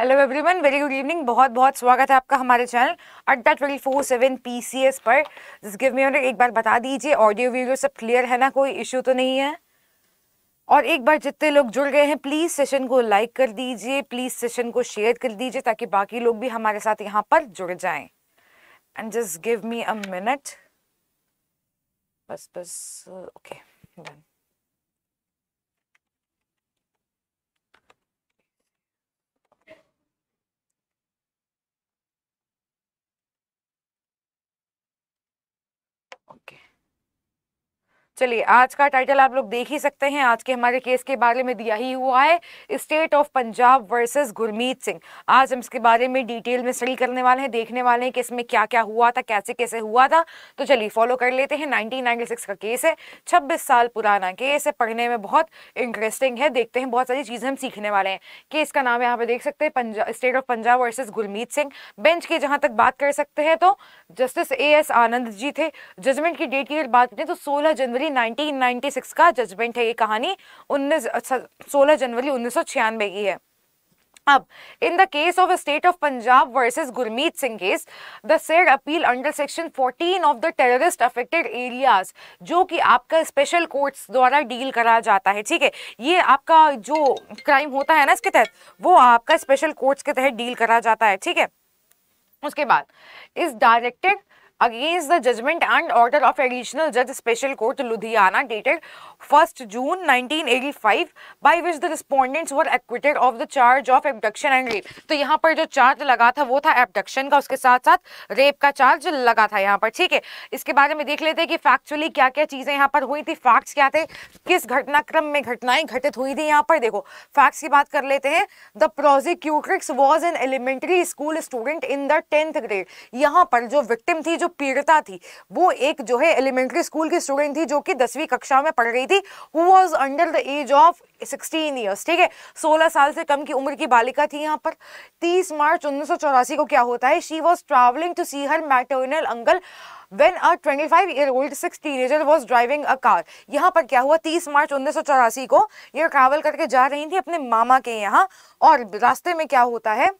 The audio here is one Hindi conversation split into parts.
Hello everyone very good evening बहुत बहुत स्वागत है आपका हमारे channel Adda twenty four seven P C S पर जिस गिव मी एक बार बता दीजिए ऑडियो वीडियो सब क्लियर है ना कोई इशू तो नहीं है और एक बार जितने लोग जुड़ गए हैं प्लीज़ सेशन को लाइक कर दीजिए प्लीज़ सेशन को शेयर कर दीजिए ताकि बाकी लोग भी हमारे साथ यहाँ पर जुड़ जाए and just give me a minute बस बस ओके okay, Okay. चलिए आज का टाइटल आप लोग देख ही सकते हैं आज के हमारे केस के बारे में दिया ही हुआ है state of Punjab versus Gurmeet Singh आज हम इसके बारे में डिटेल में स्टडी करने वाले हैं देखने वाले हैं कि इसमें क्या क्या हुआ था कैसे कैसे हुआ था तो चलिए फॉलो कर लेते हैं 1996 का केस है छब्बीस साल पुराना केस है पढ़ने में बहुत इंटरेस्टिंग है देखते हैं बहुत सारी चीज़ें हम सीखने वाले हैं केस का नाम यहाँ पे देख सकते हैं state of Punjab versus Gurmeet Singh bench की जहाँ तक बात कर सकते हैं तो जस्टिस ए एस आनंद जी थे जजमेंट की डेट की बात करें तो सोलह जनवरी जनवरी 1996 का जजमेंट है ये कहानी उन्नीस अच्छा, सोलह जनवरी उन्नीस की है अब in the case of a state of Punjab versus Gurmeet Singh case, the said appeal under section 14 of the terrorist affected areas जो कि आपका स्पेशल कोर्ट्स द्वारा डील करा जाता है ठीक है ये आपका जो क्राइम होता है ना इसके तहत वो आपका स्पेशल कोर्ट्स के तहत डील करा जाता है ठीक है उसके बाद is directed against the judgment and order of additional judge special court Ludhiana dated 1st June 1985 by which the respondents were acquitted of the charge of abduction and rape. तो यहाँ पर जो चार्ज लगा था वो था एबडक्शन का उसके साथ साथ रेप का चार्ज लगा था यहाँ पर ठीक है इसके बारे में देख लेते हैं कि फैक्चुअली क्या क्या चीज़ें यहाँ पर हुई थी फैक्ट्स क्या थे किस घटनाक्रम में घटनाएं घटित हुई थी यहाँ पर देखो फैक्ट्स की बात कर लेते हैं the prosecutrix was an elementary school student in the tenth grade यहाँ पर जो विक्टिम थी जो पीड़िता थी वो एक जो है एलिमेंट्री स्कूल की स्टूडेंट थी जो कि दसवीं कक्षा में पढ़ रही थी who was under the age of 16 years ठीक है 16 साल से कम की उम्र की बालिका थी यहाँ पर 30 मार्च उन्नीस को क्या होता है she was travelling to see her maternal uncle when a 25 five year old six teenager was driving a car यहाँ पर क्या हुआ 30 मार्च उन्नीस को ये ट्रैवल करके जा रही थी अपने मामा के यहाँ और रास्ते में क्या होता है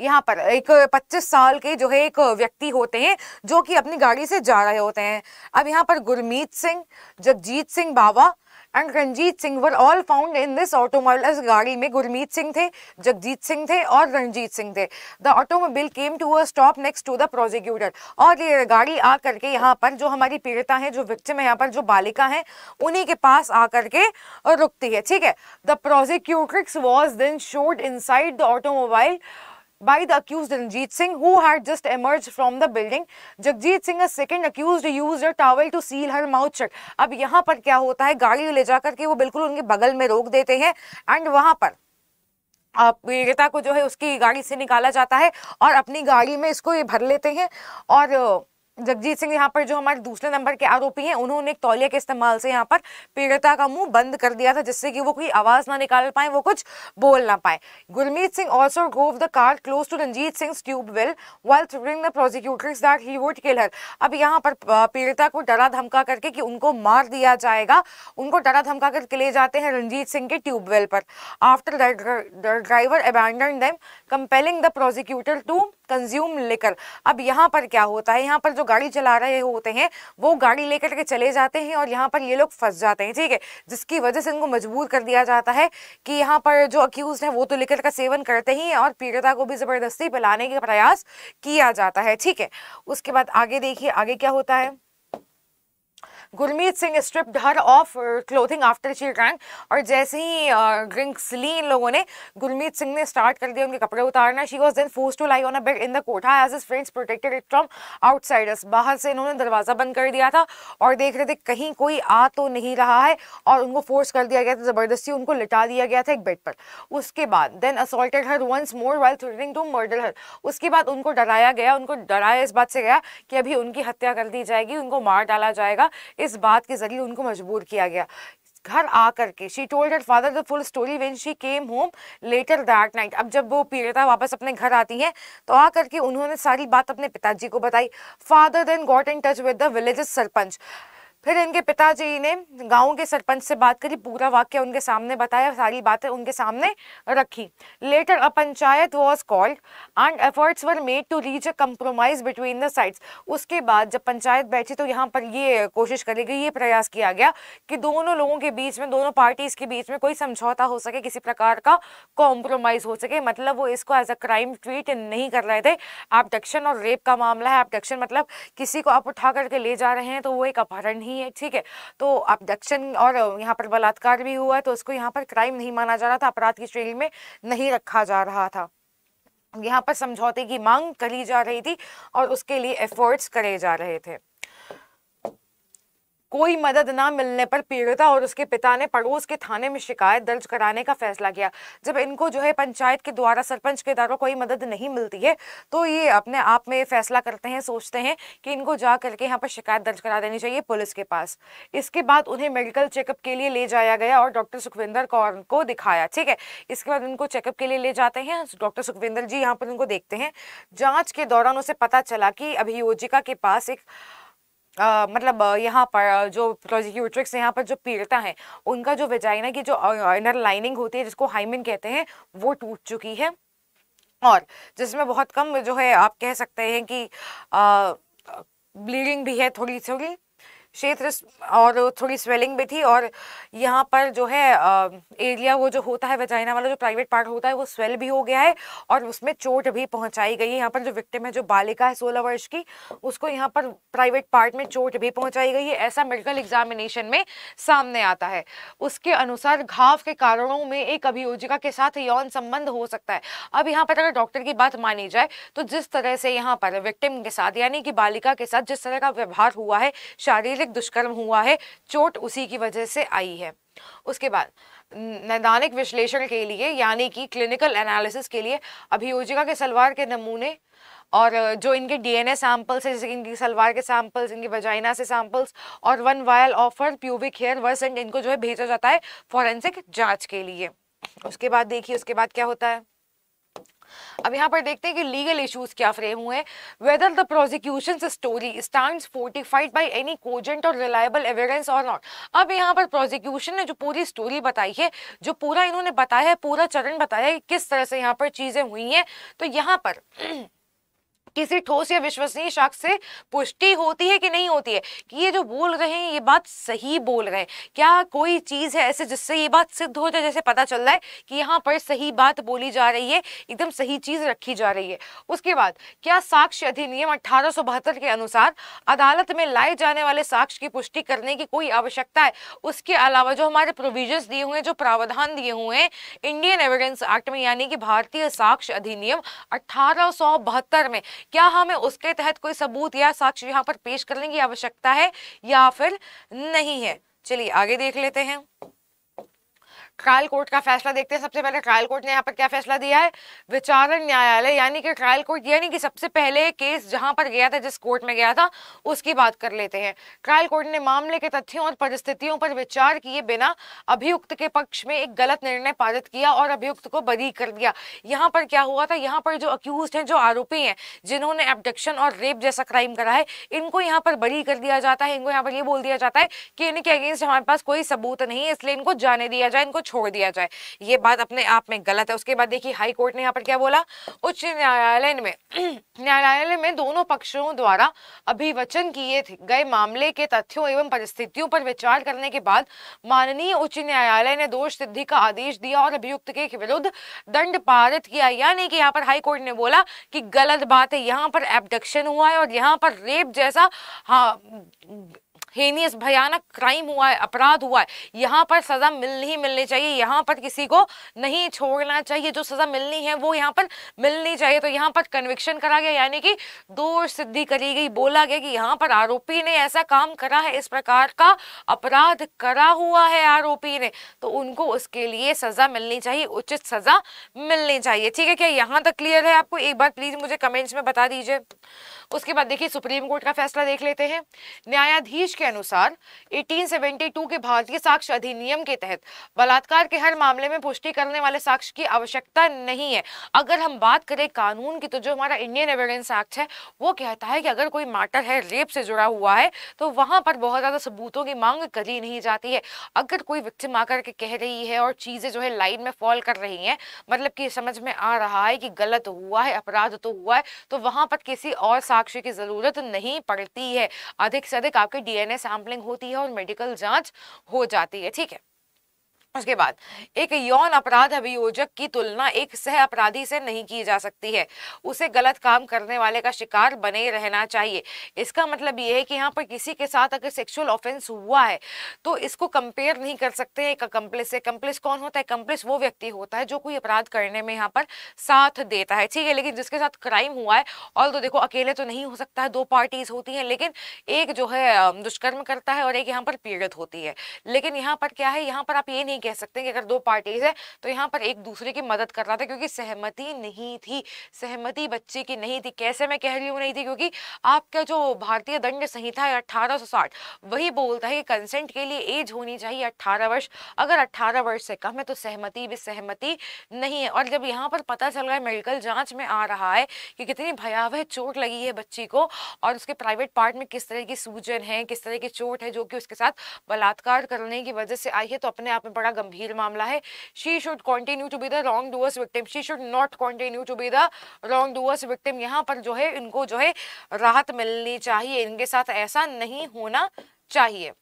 यहाँ पर एक पच्चीस साल के जो है एक व्यक्ति होते हैं जो कि अपनी गाड़ी से जा रहे होते हैं अब यहाँ पर Gurmeet Singh Jagjit Singh Baba and Ranjit Singh were all found in this automobile इस गाड़ी में गुरमीत सिंह थे जगजीत सिंह थे और रंजीत सिंह थे the automobile came to a stop next to the prosecutor और ये गाड़ी आ करके यहाँ पर जो हमारी पीड़िता है जो विक्टिम है यहाँ पर जो बालिका है उन्हीं के पास आ करके रुकती है ठीक है the prosecutrix was then shoved inside the automobile by the accused Ranjit Singh who had just emerged from the building. Jagjit Singh, a second accused, used a towel to seal her mouth shut. अब यहाँ पर क्या होता है गाड़ी ले जाकर के वो बिल्कुल उनके बगल में रोक देते हैं एंड वहां पर पीड़िता को जो है उसकी गाड़ी से निकाला जाता है और अपनी गाड़ी में इसको ये भर लेते हैं और जगजीत सिंह यहाँ पर जो हमारे दूसरे नंबर के आरोपी हैं उन्होंने एक तौलिया के इस्तेमाल से यहाँ पर पीड़िता का मुंह बंद कर दिया था जिससे कि वो कोई आवाज़ ना निकाल पाए वो कुछ बोल ना पाए गुरमीत सिंह ऑल्सो गोव the car close to Ranjit Singh tube well while threatening the prosecutrix that he would kill her अब यहाँ पर पीड़िता को डरा धमका करके कि उनको मार दिया जाएगा उनको डरा धमका करके ले जाते हैं रंजीत सिंह के ट्यूब पर after the driver abandon them compelling the prosecutrix to consume लेकर अब यहाँ पर क्या होता है यहाँ पर जो गाड़ी चला रहे होते हैं वो गाड़ी लेकर के चले जाते हैं और यहाँ पर ये लोग फंस जाते हैं ठीक है जिसकी वजह से इनको मजबूर कर दिया जाता है कि यहाँ पर जो अक्यूज हैं वो तो लेकर का सेवन करते ही और पीड़िता को भी ज़बरदस्ती पिलाने का प्रयास किया जाता है ठीक है उसके बाद आगे देखिए आगे क्या होता है Gurmeet Singh stripped her of clothing after she drank और जैसे ही ड्रिंक्स ली इन लोगों ने गुरमीत सिंह ने स्टार्ट कर दिया उनके कपड़े उतारना she was then forced to lie on a bed in the kotha as his friends protected it from outsiders बाहर से इन्होंने दरवाज़ा बंद कर दिया था और देख रहे थे कहीं कोई आ तो नहीं रहा है और उनको फोर्स कर दिया गया था ज़बरदस्ती उनको लिटा दिया गया था एक बेड पर उसके बाद then assaulted her once more while threatening to murder her उसके बाद उनको डराया गया उनको डराया इस बात से गया कि अभी उनकी हत्या कर दी जाएगी उनको मार डाला जाएगा इस बात के जरिए उनको मजबूर किया गया घर आकर के she told her father the full story when she came home later that night अब जब वो पीड़िता वापस अपने घर आती हैं तो आकर करके उन्होंने सारी बात अपने पिताजी को बताई father then got in touch with the village sarpanch फिर इनके पिताजी ने गांव के सरपंच से बात करी पूरा वाक्य उनके सामने बताया सारी बातें उनके सामने रखी later a panchayat was called and efforts were made to reach a compromise between the sides उसके बाद जब पंचायत बैठी तो यहाँ पर ये कोशिश करी गई ये प्रयास किया गया कि दोनों लोगों के बीच में दोनों पार्टीज के बीच में कोई समझौता हो सके किसी प्रकार का कॉम्प्रोमाइज़ हो सके मतलब वो इसको एज अ क्राइम ट्रीट नहीं कर रहे थे एबडक्शन और रेप का मामला है एबडक्शन मतलब किसी को आप उठा करके ले जा रहे हैं तो वो एक अपहरण ही नहीं है ठीक है तो दक्षिण और यहाँ पर बलात्कार भी हुआ है तो उसको यहाँ पर क्राइम नहीं माना जा रहा था अपराध की श्रेणी में नहीं रखा जा रहा था यहाँ पर समझौते की मांग करी जा रही थी और उसके लिए एफर्ट्स करे जा रहे थे कोई मदद न मिलने पर पीड़िता और उसके पिता ने पड़ोस के थाने में शिकायत दर्ज कराने का फैसला किया जब इनको जो है पंचायत के द्वारा सरपंच के द्वारा कोई मदद नहीं मिलती है तो ये अपने आप में फैसला करते हैं सोचते हैं कि इनको जा करके यहाँ पर शिकायत दर्ज करा देनी चाहिए पुलिस के पास इसके बाद उन्हें मेडिकल चेकअप के लिए ले जाया गया और डॉक्टर सुखविंदर कौर को दिखाया ठीक है इसके बाद उनको चेकअप के लिए ले जाते हैं डॉक्टर सुखविंदर जी यहाँ पर उनको देखते हैं जाँच के दौरान उसे पता चला कि अभियोजिका के पास एक आ, मतलब यहाँ पर जो प्रोजिक्यूट्रिक्स यहाँ पर जो पीड़ता हैं उनका जो वेजाइना की जो इनर लाइनिंग होती है जिसको हाइमिन कहते हैं वो टूट चुकी है और जिसमें बहुत कम जो है आप कह सकते हैं कि ब्लीडिंग भी है थोड़ी थोड़ी क्षेत्र और थोड़ी स्वेलिंग भी थी और यहाँ पर जो है एरिया वो जो होता है वजाइना वाला जो प्राइवेट पार्ट होता है वो स्वेल भी हो गया है और उसमें चोट भी पहुँचाई गई है यहाँ पर जो विक्टिम है जो बालिका है सोलह वर्ष की उसको यहाँ पर प्राइवेट पार्ट में चोट भी पहुँचाई गई है ऐसा मेडिकल एग्जामिनेशन में सामने आता है उसके अनुसार घाव के कारणों में एक अभियोजिका के साथ यौन संबंध हो सकता है अब यहाँ पर अगर डॉक्टर की बात मानी जाए तो जिस तरह से यहाँ पर विक्टिम के साथ यानी कि बालिका के साथ जिस तरह का व्यवहार हुआ है शारीरिक आपराधिक दुष्कर्म हुआ है चोट उसी की वजह से आई है उसके बाद नैदानिक विश्लेषण के लिए यानी कि क्लिनिकल एनालिसिस के लिए अभियोजिका के सलवार के नमूने और जो इनके डीएनए सैंपल्स हैं जैसे इनकी सलवार के सैंपल्स इनके वजाइना से सैंपल्स और one vial of pubic hair were sent इनको जो है भेजा जाता है फॉरेंसिक जांच के लिए उसके बाद देखिए उसके बाद क्या होता है अब यहाँ पर देखते हैं कि लीगल इश्यूज क्या फ्रेम हुए whether the prosecution story stand fortified by any cogent और रिलायबल एविडेंस और नॉट अब यहाँ पर प्रोजिक्यूशन ने जो पूरी स्टोरी बताई है जो पूरा इन्होंने बताया है पूरा चरण बताया है कि किस तरह से यहाँ पर चीज़ें हुई हैं तो यहाँ पर किसी ठोस या विश्वसनीय शख्स से पुष्टि होती है कि नहीं होती है कि ये जो बोल रहे हैं ये बात सही बोल रहे हैं क्या कोई चीज़ है ऐसे जिससे ये बात सिद्ध हो जाए जैसे पता चल रहा है कि यहाँ पर सही बात बोली जा रही है एकदम सही चीज़ रखी जा रही है उसके बाद क्या साक्ष्य अधिनियम अठारह के अनुसार अदालत में लाए जाने वाले साक्ष्य की पुष्टि करने की कोई आवश्यकता है उसके अलावा जो हमारे प्रोविजन दिए हुए हैं जो प्रावधान दिए हुए हैं इंडियन एविडेंस एक्ट में यानी कि भारतीय साक्ष्य अधिनियम अठारह में क्या हमें उसके तहत कोई सबूत या साक्ष्य यहाँ पर पेश करने की आवश्यकता है या फिर नहीं है चलिए आगे देख लेते हैं ट्रायल कोर्ट का फैसला देखते हैं सबसे पहले ट्रायल कोर्ट ने यहाँ पर क्या फैसला दिया है विचारण न्यायालय यानी कि ट्रायल कोर्ट यानी कि सबसे पहले केस जहां पर गया था जिस कोर्ट में गया था उसकी बात कर लेते हैं ट्रायल कोर्ट ने मामले के तथ्यों और परिस्थितियों पर विचार किए बिना अभियुक्त के पक्ष में एक गलत निर्णय पारित किया और अभियुक्त को बरी कर दिया यहाँ पर क्या हुआ था यहाँ पर जो अक्यूज है जो आरोपी है जिन्होंने एबडक्शन और रेप जैसा क्राइम करा है इनको यहाँ पर बरी कर दिया जाता है इनको यहाँ पर ये बोल दिया जाता है कि इनके अगेंस्ट हमारे पास कोई सबूत नहीं है इसलिए इनको जाने दिया जाए इनको छोड़ दिया जाए ये बात अपने आप में गलत है उसके बाद देखिए हाई कोर्ट ने यहाँ पर क्या बोला उच्च न्यायालय में न्यायालय में दोनों पक्षों द्वारा अभिवचन किए गए मामले के तथ्यों एवं परिस्थितियों पर विचार करने के बाद माननीय उच्च न्यायालय ने दोष सिद्धि का आदेश दिया और अभियुक्त के विरुद्ध दंड पारित किया यानी कि यहाँ पर हाई कोर्ट ने बोला कि गलत बात है यहाँ पर एबडक्शन हुआ है और यहाँ पर रेप जैसा हाँ हेनियस भयानक क्राइम हुआ है अपराध हुआ है यहाँ पर सज़ा मिलनी ही मिलनी चाहिए यहाँ पर किसी को नहीं छोड़ना चाहिए जो सज़ा मिलनी है वो यहाँ पर मिलनी चाहिए तो यहाँ पर कन्विक्शन करा गया यानी कि दोष सिद्धि करी गई बोला गया कि यहाँ पर आरोपी ने ऐसा काम करा है इस प्रकार का अपराध करा हुआ है आरोपी ने तो उनको उसके लिए सज़ा मिलनी चाहिए उचित सज़ा मिलनी चाहिए ठीक है क्या यहाँ तक क्लियर है आपको एक बार प्लीज़ मुझे कमेंट्स में बता दीजिए उसके बाद देखिए सुप्रीम कोर्ट का फैसला देख लेते हैं न्यायाधीश के अनुसार 1872 के भारतीय साक्ष्य अधिनियम के तहत बलात्कार के हर मामले में पुष्टि करने वाले साक्ष्य की आवश्यकता नहीं है अगर हम बात करें कानून की तो जो हमारा इंडियन एविडेंस एक्ट है वो कहता है कि अगर कोई मैटर है रेप से जुड़ा हुआ है तो वहां पर बहुत ज्यादा सबूतों की मांग करी नहीं जाती है अगर कोई विक्टिम आकर के कह रही है और चीजें जो है लाइन में फॉल कर रही है मतलब कि समझ में आ रहा है कि गलत हुआ है अपराध तो हुआ है तो वहां पर किसी और साक्ष्य की ज़रूरत नहीं पड़ती है अधिक से अधिक आपकी डीएनए सैंपलिंग होती है और मेडिकल जांच हो जाती है ठीक है उसके बाद एक यौन अपराध अभियोजक की तुलना एक सह अपराधी से नहीं की जा सकती है उसे गलत काम करने वाले का शिकार बने रहना चाहिए इसका मतलब ये है कि यहाँ पर किसी के साथ अगर सेक्सुअल ऑफेंस हुआ है तो इसको कंपेयर नहीं कर सकते एक कंप्लिस से कम्प्लिस कौन होता है कम्प्लिस वो व्यक्ति होता है जो कोई अपराध करने में यहाँ पर साथ देता है ठीक है लेकिन जिसके साथ क्राइम हुआ है और तो देखो अकेले तो नहीं हो सकता है दो पार्टीज होती हैं लेकिन एक जो है दुष्कर्म करता है और एक यहाँ पर पीड़ित होती है लेकिन यहाँ पर क्या है यहाँ पर आप ये नहीं कह सकते हैं कि अगर दो पार्टीज है तो यहाँ पर एक दूसरे की मदद कर रहा था क्योंकि सहमति नहीं थी सहमति बच्चे की नहीं थी कैसे मैं कह रही हूँ नहीं थी क्योंकि आपका जो भारतीय दंड संहिता है अट्ठारह वही बोलता है कि कंसेंट के लिए एज होनी चाहिए अट्ठारह वर्ष अगर अट्ठारह वर्ष से कम है तो सहमति भी सहमति नहीं है और जब यहाँ पर पता चल रहा है मेडिकल जाँच में आ रहा है कि कितनी भयावह चोट लगी है बच्ची को और उसके प्राइवेट पार्ट में किस तरह की सूजन है किस तरह की चोट है जो कि उसके साथ बलात्कार करने की वजह से आई है तो अपने आप में बड़ा गंभीर मामला है she should continue to be the wrong doers victim she should not continue to be the wrong doers victim यहाँ पर जो है इनको जो है राहत मिलनी चाहिए इनके साथ ऐसा नहीं होना चाहिए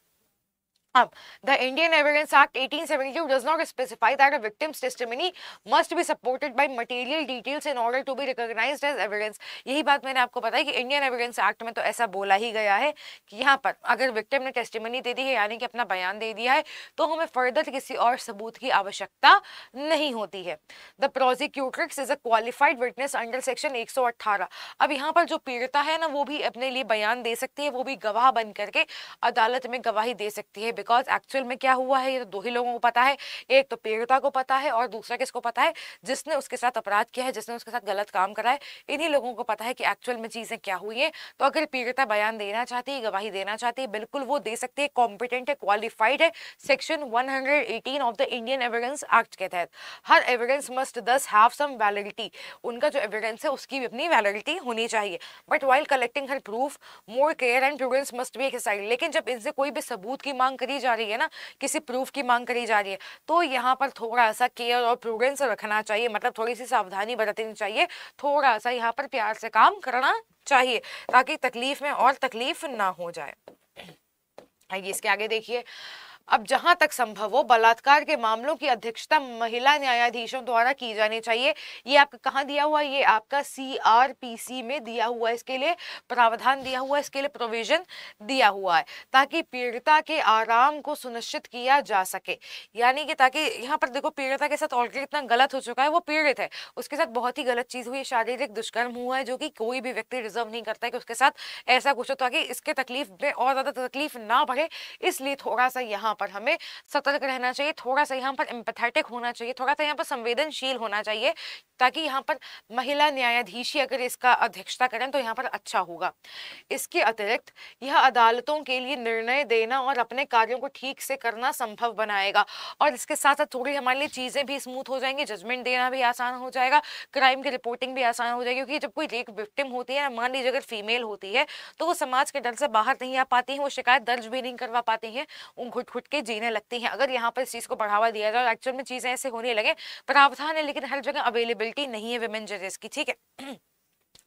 अब the Indian Evidence Act 1872 does not specify that a victim's testimony must be supported by material details in order to be recognised as evidence यही बात मैंने आपको बताई कि इंडियन एविडेंस एक्ट में तो ऐसा बोला ही गया है कि यहाँ पर अगर विक्टिम ने टेस्टिमनी दे दी है यानी कि अपना बयान दे दिया है तो हमें फर्दर किसी और सबूत की आवश्यकता नहीं होती है the prosecutrix is a qualified witness under section 118 अब यहाँ पर जो पीड़िता है ना वो भी अपने लिए बयान दे सकती है वो भी गवाह बन करके अदालत में गवाही दे सकती है बिकॉज एक्चुअल में क्या हुआ है ये तो दो ही लोगों को पता है एक तो पीड़िता को पता है और दूसरा किसको पता है जिसने उसके साथ अपराध किया है जिसने उसके साथ गलत काम करा है इन्हीं लोगों को पता है कि एक्चुअल में चीज़ें क्या हुई है तो अगर पीड़िता बयान देना चाहती है गवाही देना चाहती है बिल्कुल वो दे सकती है कॉम्पिटेंट है क्वालिफाइड है section eighteen of the Indian Evidence Act के तहत her evidence must thus have some validity उनका जो एविडेंस है उसकी भी अपनी वैलिडिटी होनी चाहिए but while collecting her proof more care and prudence must be exercise लेकिन जब इनसे कोई भी सबूत की मांग करिए करी जा रही है ना किसी प्रूफ की मांग करी जा रही है तो यहाँ पर थोड़ा सा केयर और प्रूडेंस रखना चाहिए मतलब थोड़ी सी सावधानी बरतनी चाहिए थोड़ा सा यहाँ पर प्यार से काम करना चाहिए ताकि तकलीफ में और तकलीफ ना हो जाए आइए इसके आगे देखिए अब जहां तक संभव हो बलात्कार के मामलों की अध्यक्षता महिला न्यायाधीशों द्वारा की जानी चाहिए ये आपका कहाँ दिया हुआ ये आपका सी में दिया हुआ इसके लिए प्रावधान दिया हुआ इसके लिए प्रोविजन दिया हुआ है ताकि पीड़िता के आराम को सुनिश्चित किया जा सके यानी कि ताकि यहाँ पर देखो पीड़िता के साथ ऑलरेडी इतना गलत हो चुका है वो पीड़ित है उसके साथ बहुत ही गलत चीज़ हुई शारीरिक दुष्कर्म हुआ है जो कि कोई भी व्यक्ति डिजर्व नहीं करता है कि उसके साथ ऐसा कुछ हो ताकि इसके तकलीफ में और ज़्यादा तकलीफ ना बढ़े इसलिए थोड़ा सा यहाँ यहाँ पर हमें सतर्क रहना चाहिए थोड़ा सा यहाँ पर एम्पथेटिक होना चाहिए थोड़ा सा यहाँ पर संवेदनशील होना चाहिए ताकि यहाँ पर महिला न्यायाधीश अगर इसका अध्यक्षता करें तो यहाँ पर अच्छा होगा इसके अतिरिक्त यह अदालतों के लिए निर्णय देना और अपने कार्यों को ठीक से करना संभव बनाएगा और इसके साथ साथ थोड़ी हमारे लिए चीज़ें भी स्मूथ हो जाएंगी जजमेंट देना भी आसान हो जाएगा क्राइम की रिपोर्टिंग भी आसान हो जाएगी क्योंकि जब कोई एक विक्टिम होती है मान लीजिए अगर फीमेल होती है तो वो समाज के डर से बाहर नहीं आ पाती हैं वो शिकायत दर्ज भी नहीं करवा पाती हैं उन घुट घुट के जीने लगती हैं अगर यहाँ पर इस चीज़ को बढ़ावा दिया जाए एक्चुअल में चीज़ें ऐसे होने लगे प्रावधान है लेकिन हर जगह अवेलेबिलिटी नहीं है वेमेन जजेस की ठीक है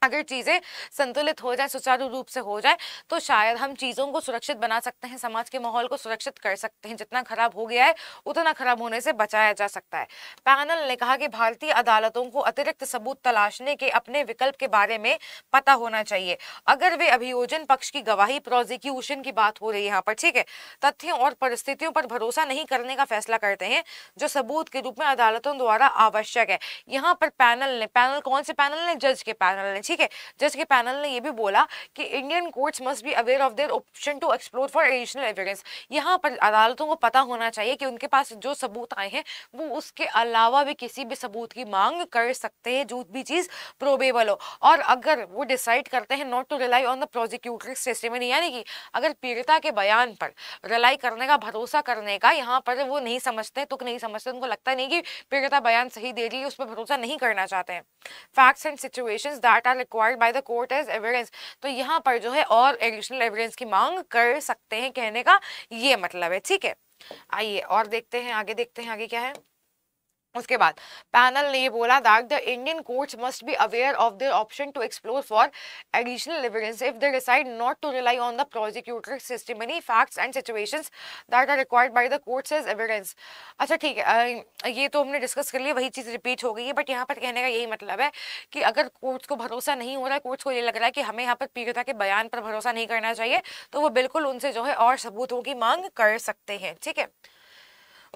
अगर चीज़ें संतुलित हो जाए सुचारू रूप से हो जाए तो शायद हम चीज़ों को सुरक्षित बना सकते हैं समाज के माहौल को सुरक्षित कर सकते हैं जितना खराब हो गया है उतना खराब होने से बचाया जा सकता है पैनल ने कहा कि भारतीय अदालतों को अतिरिक्त सबूत तलाशने के अपने विकल्प के बारे में पता होना चाहिए अगर वे अभियोजन पक्ष की गवाही प्रोजिक्यूशन की बात हो रही है यहाँ पर ठीक है तथ्यों और परिस्थितियों पर भरोसा नहीं करने का फैसला करते हैं जो सबूत के रूप में अदालतों द्वारा आवश्यक है यहाँ पर पैनल ने पैनल कौन से पैनल ने जज के पैनल ने ठीक ठीक है जज के पैनल ने ये भी बोला कि Indian courts must be aware of their option to explore for additional evidence यहाँ पर अदालतों को पता होना चाहिए कि उनके पास जो सबूत आए हैं वो उसके अलावा भी किसी भी सबूत की मांग कर सकते हैं जो भी चीज़ प्रोबेबल हो और अगर वो डिसाइड करते हैं not to rely on the prosecutrix's testimony यानी कि अगर पीड़िता के बयान पर रिलाई करने का भरोसा करने का यहाँ पर वो नहीं समझते तुक नहीं समझते उनको लगता नहीं कि पीड़िता बयान सही दे रही है उस पर भरोसा नहीं करना चाहते हैं facts and situation that are required by the court as evidence तो यहाँ पर जो है और एडिशनल एविडेंस की मांग कर सकते हैं कहने का ये मतलब है ठीक है आइए और देखते हैं आगे देखते हैं आगे क्या है उसके बाद पैनल ने बोला that the Indian courts must be aware of their option to explore for additional evidence if they decide not to rely on the prosecutrix system any facts and situations that are required by the courts as evidence अच्छा ठीक है ये तो हमने डिस्कस कर लिया वही चीज़ रिपीट हो गई है बट यहाँ पर कहने का यही मतलब है कि अगर कोर्ट्स को भरोसा नहीं हो रहा है कोर्ट्स को ये लग रहा है कि हमें यहाँ पर पीड़िता के बयान पर भरोसा नहीं करना चाहिए तो वो बिल्कुल उनसे जो है और सबूतों की मांग कर सकते हैं ठीक है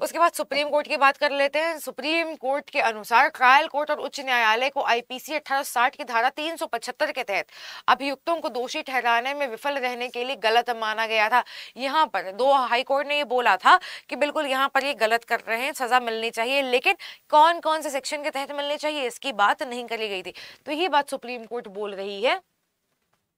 उसके बाद सुप्रीम कोर्ट की बात कर लेते हैं सुप्रीम कोर्ट के अनुसार ट्रायल कोर्ट और उच्च न्यायालय को आईपीसी 1860 की धारा 375 के तहत अभियुक्तों को दोषी ठहराने में विफल रहने के लिए गलत माना गया था यहाँ पर दो हाई कोर्ट ने ये बोला था कि बिल्कुल यहाँ पर ये गलत कर रहे हैं सजा मिलनी चाहिए लेकिन कौन कौन से सेक्शन के तहत मिलनी चाहिए इसकी बात नहीं करी गई थी तो ये बात सुप्रीम कोर्ट बोल रही है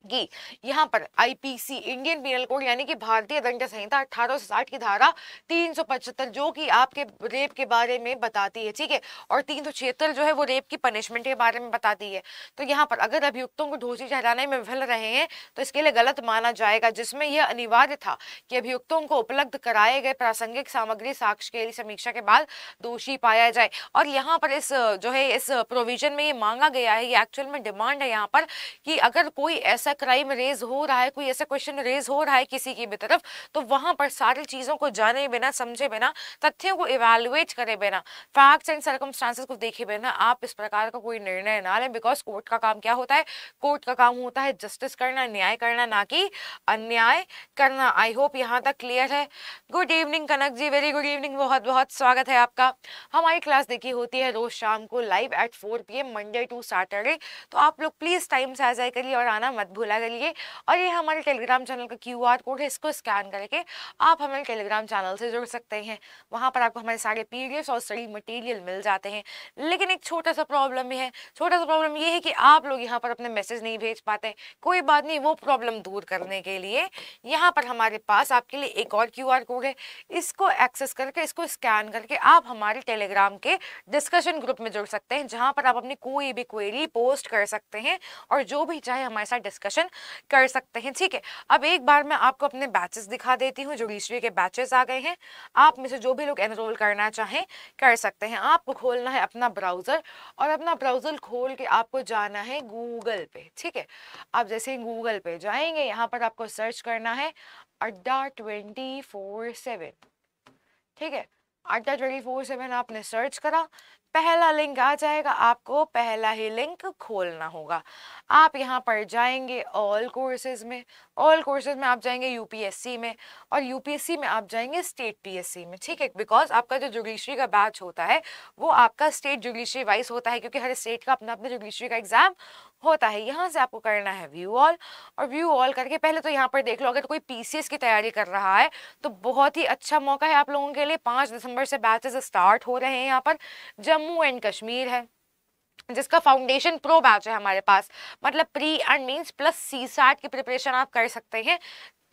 कि यहाँ पर आईपीसी इंडियन पीनल कोड यानी कि भारतीय दंड संहिता अठारह सौ साठ की धारा तीन सौ पचहत्तर जो कि आपके रेप के बारे में बताती है ठीक है और तीन सौ छिहत्तर जो है वो रेप की पनिशमेंट के बारे में बताती है तो यहाँ पर अगर अभियुक्तों को दोषी ठहराने में विफल रहे हैं तो इसके लिए गलत माना जाएगा जिसमें यह अनिवार्य था कि अभियुक्तों को उपलब्ध कराए गए प्रासंगिक सामग्री साक्ष्य के समीक्षा के बाद दोषी पाया जाए और यहाँ पर इस जो है इस प्रोविजन में ये मांगा गया है ये एक्चुअल में डिमांड है यहाँ पर कि अगर कोई ऐसा ऐसा क्राइम रेज हो रहा है कोई ऐसा क्वेश्चन रेज हो रहा है किसी की भी तरफ तो वहां पर सारी चीज़ों को जाने बिना समझे बिना तथ्यों को इवेलुएट करे बिना फैक्ट्स एंड सर्कमस्टांसेस को देखे बिना आप इस प्रकार का कोई निर्णय ना लें बिकॉज कोर्ट का काम क्या होता है कोर्ट का काम होता है जस्टिस करना न्याय करना ना कि अन्याय करना आई होप यहाँ तक क्लियर है good evening Kanak ji very good evening बहुत बहुत स्वागत है आपका हमारी क्लास देखी होती है रोज शाम को live at four P Monday to Saturday तो आप लोग प्लीज़ टाइम से आ जाए करिए और आना मत भूल भुला करिए और ये हमारे टेलीग्राम चैनल का क्यू आर कोड है इसको स्कैन करके आप हमारे टेलीग्राम चैनल से जुड़ सकते हैं वहाँ पर आपको हमारे सारे पी डी और स्टडी मटेरियल मिल जाते हैं लेकिन एक छोटा सा प्रॉब्लम भी है छोटा सा प्रॉब्लम ये है कि आप लोग यहाँ पर अपने मैसेज नहीं भेज पाते कोई बात नहीं वो प्रॉब्लम दूर करने के लिए यहाँ पर हमारे पास आपके लिए एक और क्यू कोड है इसको एक्सेस करके इसको स्कैन करके आप हमारे टेलीग्राम के डिस्कशन ग्रुप में जुड़ सकते हैं जहाँ पर आप अपनी कोई भी क्वेरी पोस्ट कर सकते हैं और जो भी चाहे हमारे साथ डिस्कस डिस्कशन कर सकते हैं ठीक है अब एक बार मैं आपको अपने बैचेस दिखा देती हूँ जो रीश्री के बैचेस आ गए हैं आप में से जो भी लोग एनरोल करना चाहें कर सकते हैं आपको खोलना है अपना ब्राउज़र और अपना ब्राउज़र खोल के आपको जाना है गूगल पे ठीक है आप जैसे गूगल पे जाएंगे यहाँ पर आपको सर्च करना है अड्डा ट्वेंटी ठीक है अड्डा ट्वेंटी आपने सर्च करा पहला लिंक आ जाएगा आपको पहला ही लिंक खोलना होगा आप यहाँ पर जाएंगे ऑल कोर्सेज़ में ऑल कोर्सेज में आप जाएंगे यूपीएससी में और यूपीएससी में आप जाएंगे स्टेट पीएससी में ठीक है बिकॉज आपका जो जुडिशरी का बैच होता है वो आपका स्टेट जुडिशरी वाइज होता है क्योंकि हर स्टेट का अपना अपना जुडिशरी का एग्ज़ाम होता है यहाँ से आपको करना है व्यू ऑल और व्यू ऑल करके पहले तो यहाँ पर देख लो अगर कोई पीसीएस की तैयारी कर रहा है तो बहुत ही अच्छा मौका है आप लोगों के लिए पाँच दिसंबर से बैचेज स्टार्ट हो रहे हैं यहाँ पर जम्मू एंड कश्मीर है जिसका फाउंडेशन प्रो बैच है हमारे पास मतलब pre and mains plus CSAT की प्रिपरेशन आप कर सकते हैं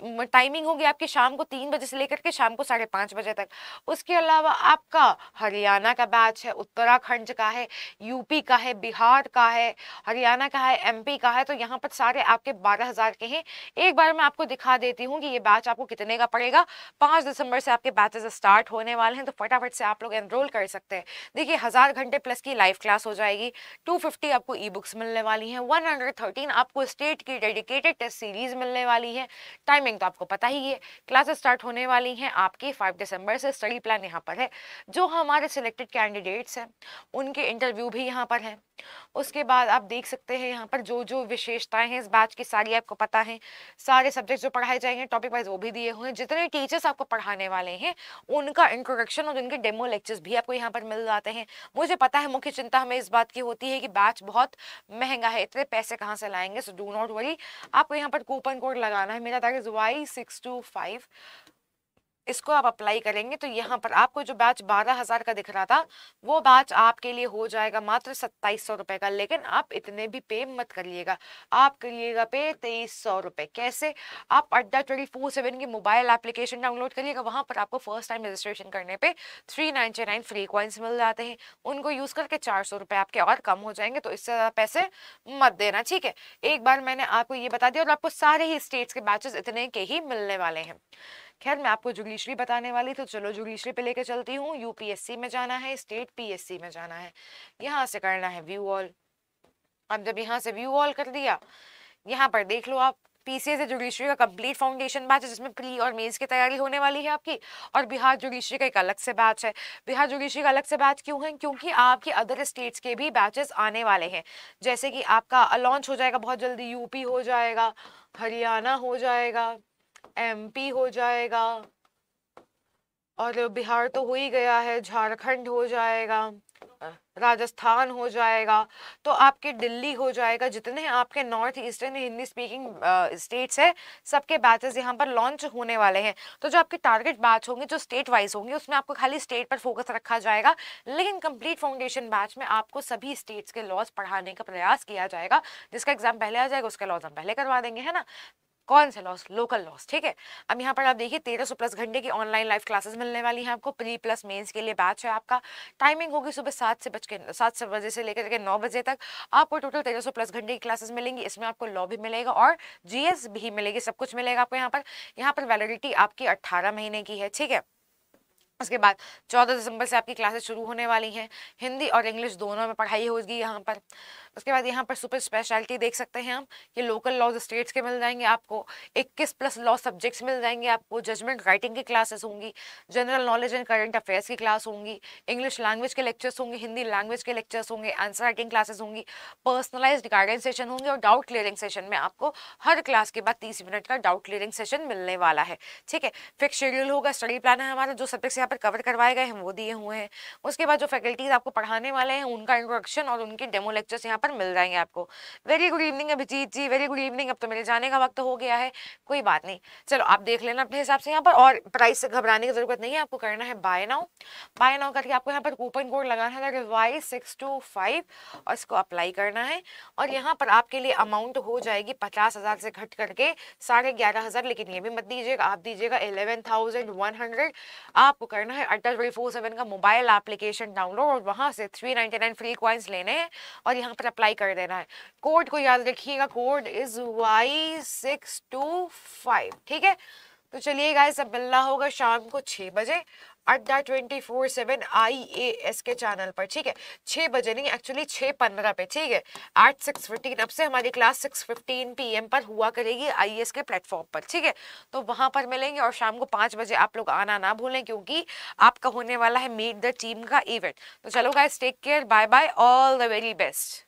टाइमिंग होगी आपकी शाम को तीन बजे से लेकर के शाम को साढ़े पाँच बजे तक उसके अलावा आपका हरियाणा का बैच है उत्तराखंड का है यूपी का है बिहार का है हरियाणा का है एमपी का है तो यहाँ पर सारे आपके बारह हज़ार के हैं एक बार मैं आपको दिखा देती हूँ कि ये बैच आपको कितने का पड़ेगा पाँच दिसंबर से आपके बैचेज स्टार्ट होने वाले हैं तो फटाफट से आप लोग एनरोल कर सकते हैं देखिए हज़ार घंटे प्लस की लाइव क्लास हो जाएगी टू आपको ई बुक्स मिलने वाली हैं वन आपको स्टेट की डेडिकेटेड टेस्ट सीरीज़ मिलने वाली है टाइम टाइमिंग तो आपको पता ही है क्लासेस स्टार्ट होने वाली हैं आपकी फाइव दिसंबर से स्टडी प्लान यहाँ पर है जो हमारे सिलेक्टेड कैंडिडेट्स हैं उनके इंटरव्यू भी यहाँ पर हैं उसके बाद आप देख सकते हैं यहाँ पर जो जो विशेषताएं हैं इस बैच की सारी आपको पता है सारे सब्जेक्ट जो पढ़ाए जाएंगे टॉपिक वाइज वो भी दिए हुए हैं जितने टीचर्स आपको पढ़ाने वाले हैं उनका इंट्रोडक्शन और उनके डेमो लेक्चर्स भी आपको यहाँ पर मिल जाते हैं मुझे पता है मुख्य चिंता हमें इस बात की होती है कि बैच बहुत महंगा है इतने पैसे कहाँ से लाएंगे सो डू नॉट वरी आपको यहाँ पर कूपन कोड लगाना है मेरा ताकि Y625 इसको आप अप्लाई करेंगे तो यहाँ पर आपको जो बैच बारह हजार का दिख रहा था वो बैच आपके लिए हो जाएगा मात्र सत्ताईस सौ रुपए का लेकिन आप इतने भी पे मत करिएगा आप करिएगा पे तेईस सौ रुपए कैसे आप अड्डा ट्वेंटी फोर सेवन की मोबाइल एप्लीकेशन डाउनलोड करिएगा वहां पर आपको फर्स्ट टाइम रजिस्ट्रेशन करने पे three nine nine free coins मिल जाते हैं उनको यूज करके चार सौ रुपए आपके और कम हो जाएंगे तो इससे ज्यादा पैसे मत देना ठीक है एक बार मैंने आपको ये बता दिया और आपको सारे ही स्टेट्स के बैचेस इतने के ही मिलने वाले हैं खैर मैं आपको जुगलीश्री बताने वाली तो चलो जुगलीश्री पे लेके चलती हूँ यूपीएससी में जाना है स्टेट पीएससी में जाना है यहाँ से करना है व्यू ऑल अब जब यहाँ से व्यू ऑल कर दिया यहाँ पर देख लो आप पीसीएस से जुडिशरी का कंप्लीट फाउंडेशन बैच है जिसमें प्री और मेन्स की तैयारी होने वाली है आपकी और बिहार जुडिशरी का एक अलग से बैच है बिहार जुडिशरी का अलग से बैच क्यों है क्योंकि आपके अदर स्टेट्स के भी बैचेस आने वाले हैं जैसे कि आपका लॉन्च हो जाएगा बहुत जल्दी यूपी हो जाएगा हरियाणा हो जाएगा एमपी हो जाएगा और बिहार तो हो ही गया है झारखंड हो जाएगा राजस्थान हो जाएगा तो आपके दिल्ली हो जाएगा जितने आपके north eastern Hindi speaking states है सबके बैचेस यहाँ पर लॉन्च होने वाले हैं तो जो आपके टारगेट बैच होंगे जो स्टेट वाइज होंगे उसमें आपको खाली स्टेट पर फोकस रखा जाएगा लेकिन कंप्लीट फाउंडेशन बैच में आपको सभी स्टेट्स के लॉज पढ़ाने का प्रयास किया जाएगा जिसका एग्जाम पहले आ जाएगा उसका लॉज हम पहले करवा देंगे है ना कौन से लॉस लोकल लॉस ठीक है अब यहाँ पर आप देखिए तेरह सौ प्लस घंटे की ऑनलाइन लाइव क्लासेस मिलने वाली हैं आपको प्री प्लस मेंस के लिए बैच है आपका टाइमिंग होगी सुबह सात से बज के सात से बजे से लेकर के नौ बजे तक आपको टोटल तेरह सौ प्लस घंटे की क्लासेस मिलेंगी इसमें आपको लॉ भी मिलेगा और जीएस भी मिलेगी सब कुछ मिलेगा आपको यहाँ पर यहाँ पर वैलिडिटी आपकी अट्ठारह महीने की है ठीक है उसके बाद 14 दिसंबर से आपकी क्लासेस शुरू होने वाली हैं हिंदी और इंग्लिश दोनों में पढ़ाई होगी यहाँ पर उसके बाद यहाँ पर सुपर स्पेशलिटी देख सकते हैं हम कि लोकल लॉज स्टेट्स के मिल जाएंगे आपको 21 प्लस लॉ सब्जेक्ट्स मिल जाएंगे आपको जजमेंट राइटिंग की क्लासेस होंगी general knowledge and current affairs की क्लास होंगी इंग्लिश लैंग्वेज के लेक्चर्स होंगे हिंदी लैंग्वेज के लेक्चर्स होंगे आंसर राइटिंग क्लासेस होंगी पर्सनलाइज गाइडेंस सेशन होंगे और डाउट क्लियरिंग सेशन में आपको हर क्लास के बाद तीस मिनट का डाउट क्लियरिंग सेशन मिलने वाला है ठीक है फिक्स शेड्यूल होगा स्टडी प्लान है हमारा जो सब्जेक्ट्स यहाँ पर कवर करवाए गए हैं वो दिए हुए हैं उसके बाद जो फैकल्टीज आपको पढ़ाने वाले हैं उनका इंट्रोडक्शन और उनके डेमो लेक्चर्स यहाँ पर पर मिल जाएंगे आपको very good evening Abhijit ji very good evening अब तो मेरे जाने का वक्त हो गया है कोई बात नहीं चलो आप देख लेना अपने हिसाब से यहाँ पर और प्राइस से घबराने की जरूरत नहीं है आपको करना है बाय नाउ बाय नाउ करके आपको यहाँ पर कूपन कोड लगाना है वाई सिक्स टू फाइव और इसको अप्लाई करना है और यहाँ पर आपके लिए अमाउंट हो जाएगी पचास हज़ार से घट करके साढ़े ग्यारह हज़ार लेकिन ये भी मत दीजिएगा आप दीजिएगा इलेवन थाउजेंड वन हंड्रेड आपको करना है अटल ट्वेंटी फोर सेवन का मोबाइल एप्लीकेशन डाउनलोड और वहाँ से three ninety nine free coins लेने हैं और यहाँ पर अप्लाई कर देना है कोड को याद रखिएगा code is Y six two five ठीक है तो चलिए गाय सब मिलना होगा शाम को छः बजे Adda twenty four seven I A S के चैनल पर ठीक है छः बजे नहीं एक्चुअली छः पंद्रह पे ठीक है एट सिक्स फिफ्टीन अब से हमारी class six fifteen P M पर हुआ करेगी आई एस के प्लेटफॉर्म पर ठीक है तो वहाँ पर मिलेंगे और शाम को पाँच बजे आप लोग आना ना भूलें क्योंकि आपका होने वाला है मीट द टीम का इवेंट तो चलो guys take care bye bye all the very best